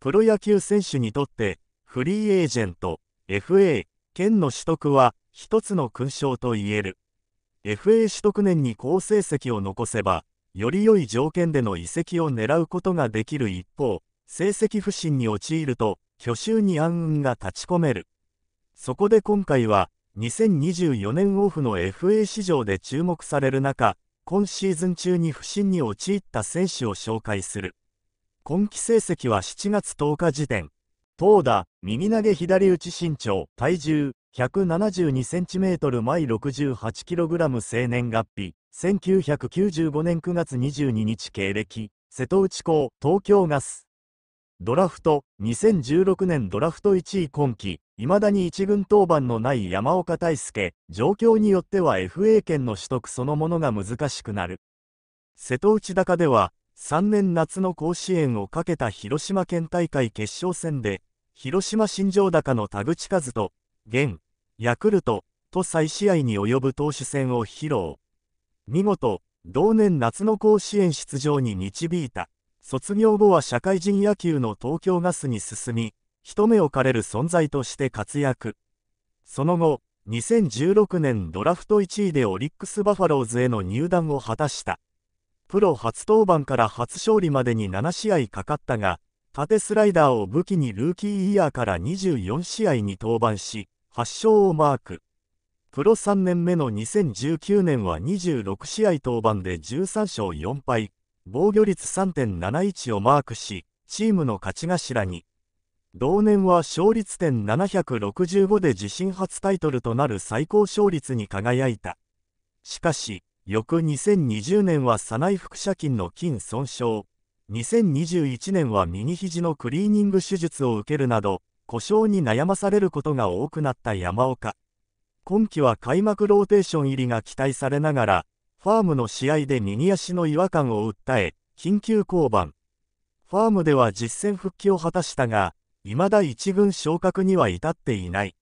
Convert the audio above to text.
プロ野球選手にとってフリーエージェント FA 権の取得は一つの勲章といえる FA 取得年に好成績を残せばより良い条件での移籍を狙うことができる一方成績不振に陥ると去就に暗雲が立ち込めるそこで今回は2024年オフの FA 市場で注目される中今シーズン中に不振に陥った選手を紹介する。今季成績は7月10日時点。投打、右投げ左打ち身長、体重、172cm 毎 68kg 生年月日、1995年9月22日経歴、瀬戸内港、東京ガス。ドラフト、2016年ドラフト1位今季、未だに一軍登板のない山岡大輔、状況によっては FA 権の取得そのものが難しくなる。瀬戸内高では、3年夏の甲子園をかけた広島県大会決勝戦で、広島新庄高の田口和と、現、ヤクルト、と再試合に及ぶ投手戦を披露。見事、同年夏の甲子園出場に導いた。卒業後は社会人野球の東京ガスに進み、一目置かれる存在として活躍。その後、2016年ドラフト1位でオリックス・バファローズへの入団を果たした。プロ初登板から初勝利までに7試合かかったが、縦スライダーを武器にルーキーイヤーから24試合に登板し、8勝をマーク。プロ3年目の2019年は26試合登板で13勝4敗、防御率3.71をマークし、チームの勝ち頭に。同年は勝率点765で自身初タイトルとなる最高勝率に輝いた。しかし、翌2020年は左内腹斜筋の筋損傷、2021年は右肘のクリーニング手術を受けるなど、故障に悩まされることが多くなった山岡。今季は開幕ローテーション入りが期待されながら、ファームの試合で右足の違和感を訴え、緊急降板。ファームでは実戦復帰を果たしたが、未だ1軍昇格には至っていない。